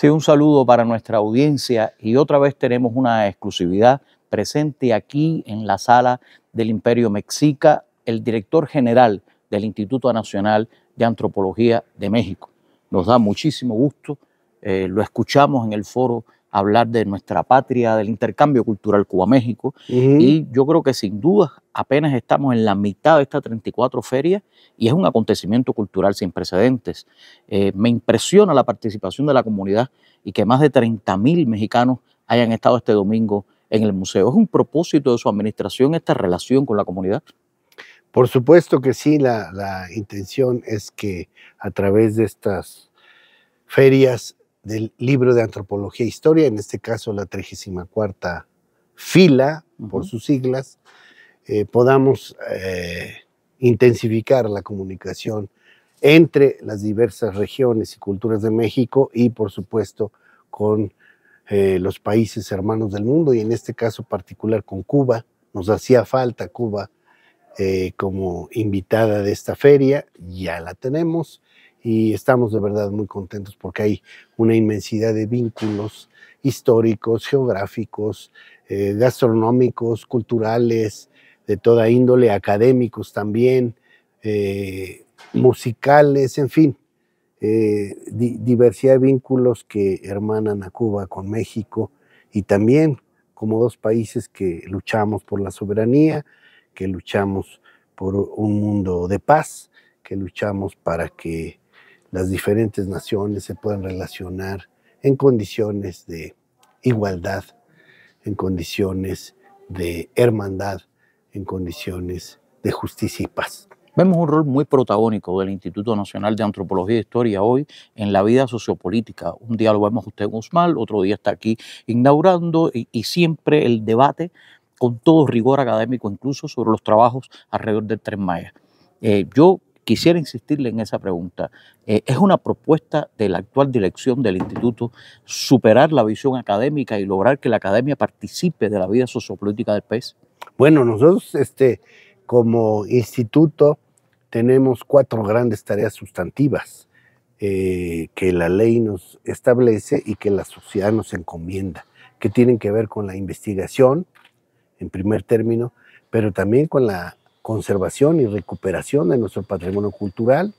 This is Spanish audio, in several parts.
Sí, un saludo para nuestra audiencia y otra vez tenemos una exclusividad presente aquí en la sala del Imperio Mexica, el director general del Instituto Nacional de Antropología de México. Nos da muchísimo gusto, eh, lo escuchamos en el foro hablar de nuestra patria, del intercambio cultural Cuba-México. Y yo creo que sin duda apenas estamos en la mitad de estas 34 ferias y es un acontecimiento cultural sin precedentes. Eh, me impresiona la participación de la comunidad y que más de 30.000 mexicanos hayan estado este domingo en el museo. ¿Es un propósito de su administración esta relación con la comunidad? Por supuesto que sí, la, la intención es que a través de estas ferias del libro de antropología e historia, en este caso la 34 fila, por sus siglas, eh, podamos eh, intensificar la comunicación entre las diversas regiones y culturas de México y, por supuesto, con eh, los países hermanos del mundo y en este caso particular con Cuba. Nos hacía falta Cuba como invitada de esta feria, ya la tenemos y estamos de verdad muy contentos porque hay una inmensidad de vínculos históricos, geográficos, gastronómicos, eh, culturales, de toda índole, académicos también, eh, musicales, en fin, eh, diversidad de vínculos que hermanan a Cuba con México y también como dos países que luchamos por la soberanía, que luchamos por un mundo de paz, que luchamos para que las diferentes naciones se puedan relacionar en condiciones de igualdad, en condiciones de hermandad, en condiciones de justicia y paz. Vemos un rol muy protagónico del Instituto Nacional de Antropología e Historia hoy en la vida sociopolítica. Un día lo vemos usted en Guzmán, otro día está aquí inaugurando y, siempre el debate con todo rigor académico, incluso sobre los trabajos alrededor del tres Maya. Eh, yo quisiera insistirle en esa pregunta. Eh, es una propuesta de la actual dirección del instituto superar la visión académica y lograr que la academia participe de la vida sociopolítica del país. Bueno, nosotros este, como instituto tenemos cuatro grandes tareas sustantivas eh, que la ley nos establece y que la sociedad nos encomienda, que tienen que ver con la investigación, en primer término, pero también con la conservación y recuperación de nuestro patrimonio cultural,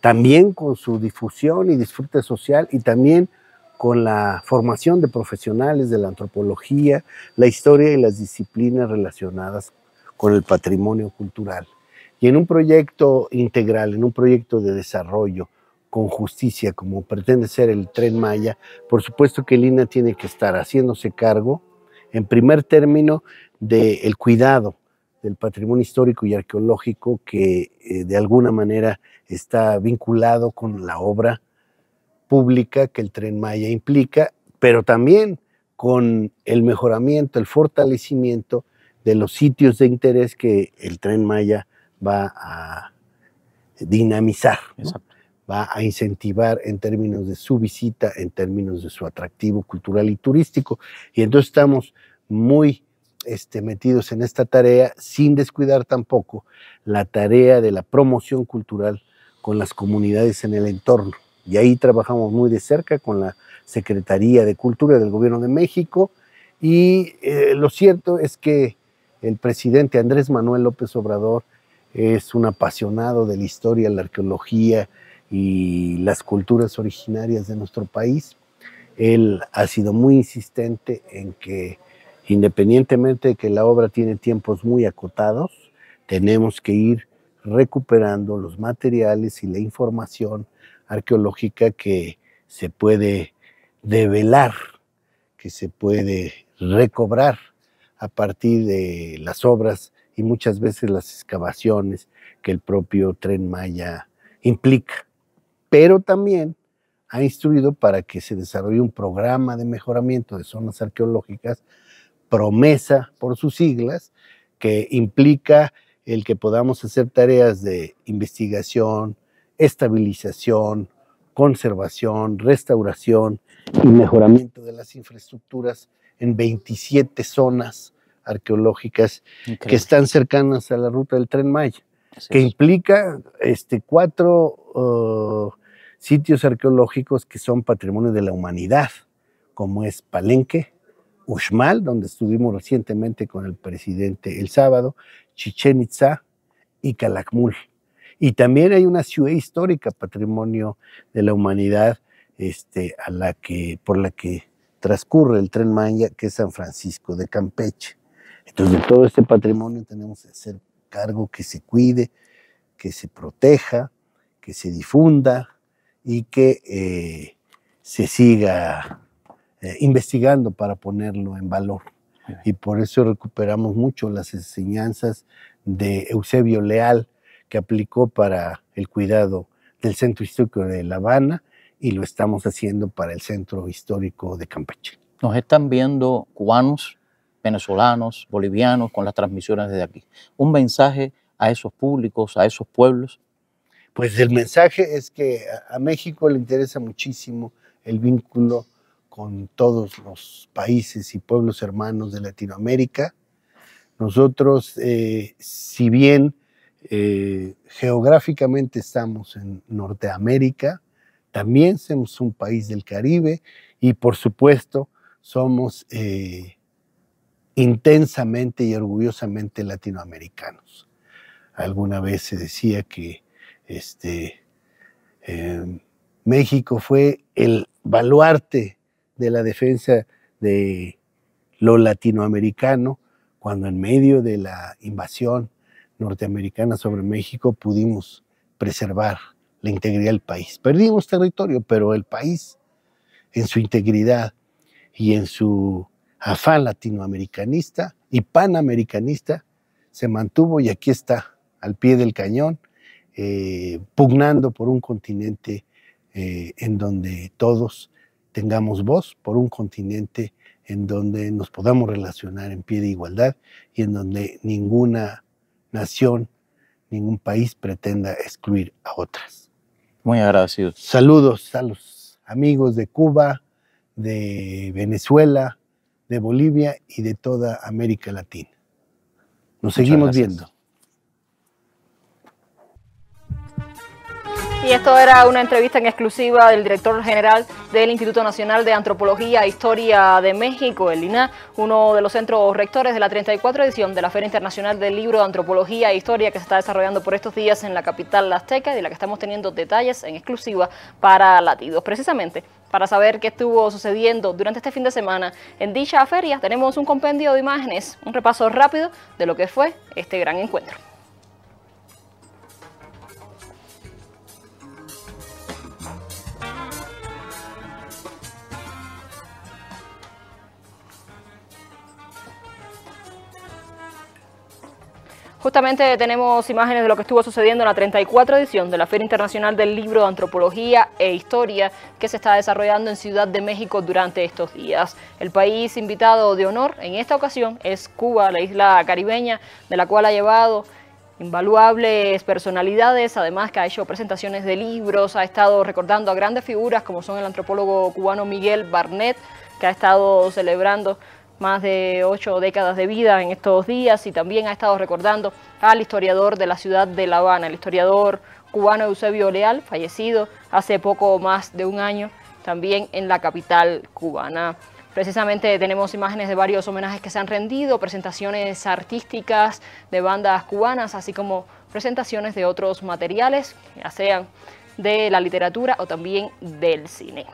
también con su difusión y disfrute social y también con la formación de profesionales de la antropología, la historia y las disciplinas relacionadas con el patrimonio cultural. Y en un proyecto integral, en un proyecto de desarrollo con justicia, como pretende ser el tren Maya, por supuesto que Lina tiene que estar haciéndose cargo, en primer término, del cuidado del patrimonio histórico y arqueológico que eh, de alguna manera está vinculado con la obra pública que el tren Maya implica, pero también con el mejoramiento, el fortalecimiento de los sitios de interés que el tren Maya va a dinamizar, va a incentivar en términos de su visita, en términos de su atractivo cultural y turístico. Y entonces estamos muy este, metidos en esta tarea, sin descuidar tampoco la tarea de la promoción cultural con las comunidades en el entorno. Y ahí trabajamos muy de cerca con la Secretaría de Cultura del Gobierno de México. Y eh, lo cierto es que el presidente Andrés Manuel López Obrador es un apasionado de la historia, la arqueología y las culturas originarias de nuestro país. Él ha sido muy insistente en que Independientemente de que la obra tiene tiempos muy acotados, tenemos que ir recuperando los materiales y la información arqueológica que se puede develar, que se puede recobrar a partir de las obras y muchas veces las excavaciones que el propio tren Maya implica. Pero también ha instruido para que se desarrolle un programa de mejoramiento de zonas arqueológicas promesa por sus siglas, que implica el que podamos hacer tareas de investigación, estabilización, conservación, restauración y mejoramiento de las infraestructuras en 27 zonas arqueológicas que están cercanas a la ruta del tren Maya, que implica este, cuatro uh, sitios arqueológicos que son patrimonio de la humanidad, como es Palenque, Uxmal, donde estuvimos recientemente con el presidente el sábado, Chichen Itza y Calakmul. Y también hay una ciudad histórica, patrimonio de la humanidad, este, a la que, por la que transcurre el tren Maya, que es San Francisco de Campeche. Entonces, de todo este patrimonio tenemos que hacer cargo que se cuide, que se proteja, que se difunda y que eh, se siga eh, investigando para ponerlo en valor. Y por eso recuperamos mucho las enseñanzas de Eusebio Leal, que aplicó para el cuidado del Centro Histórico de La Habana y lo estamos haciendo para el Centro Histórico de Campeche. Nos están viendo cubanos, venezolanos, bolivianos con las transmisiones desde aquí. Un mensaje a esos públicos, a esos pueblos. Pues el mensaje es que a México le interesa muchísimo el vínculo con todos los países y pueblos hermanos de Latinoamérica. Nosotros, eh, si bien eh, geográficamente estamos en Norteamérica, también somos un país del Caribe y por supuesto somos eh, intensamente y orgullosamente latinoamericanos. Alguna vez se decía que este, México fue el baluarte de la defensa de lo latinoamericano, cuando en medio de la invasión norteamericana sobre México pudimos preservar la integridad del país. Perdimos territorio, pero el país en su integridad y en su afán latinoamericanista y panamericanista se mantuvo y aquí está, al pie del cañón, eh, pugnando por un continente eh, en donde todos tengamos voz por un continente en donde nos podamos relacionar en pie de igualdad y en donde ninguna nación, ningún país pretenda excluir a otras. Muy agradecido. Saludos a los amigos de Cuba, de Venezuela, de Bolivia y de toda América Latina. Nos seguimos viendo. Y esto era una entrevista en exclusiva del director general del Instituto Nacional de Antropología e Historia de México, el INAH, uno de los centros rectores de la 34 edición de la Feria Internacional del Libro de Antropología e Historia que se está desarrollando por estos días en la capital azteca y de la que estamos teniendo detalles en exclusiva para Latidos. Precisamente para saber qué estuvo sucediendo durante este fin de semana en dicha feria, tenemos un compendio de imágenes, un repaso rápido de lo que fue este gran encuentro. Justamente tenemos imágenes de lo que estuvo sucediendo en la 34 edición de la Feria Internacional del Libro de Antropología e Historia que se está desarrollando en Ciudad de México durante estos días. El país invitado de honor en esta ocasión es Cuba, la isla caribeña, de la cual ha llevado invaluables personalidades, además que ha hecho presentaciones de libros, ha estado recordando a grandes figuras como son el antropólogo cubano Miguel Barnett, que ha estado celebrando más de ocho décadas de vida en estos días y también ha estado recordando al historiador de la ciudad de La Habana, el historiador cubano Eusebio Leal, fallecido hace poco más de un año también en la capital cubana. Precisamente tenemos imágenes de varios homenajes que se han rendido, presentaciones artísticas de bandas cubanas, así como presentaciones de otros materiales, ya sean de la literatura o también del cine.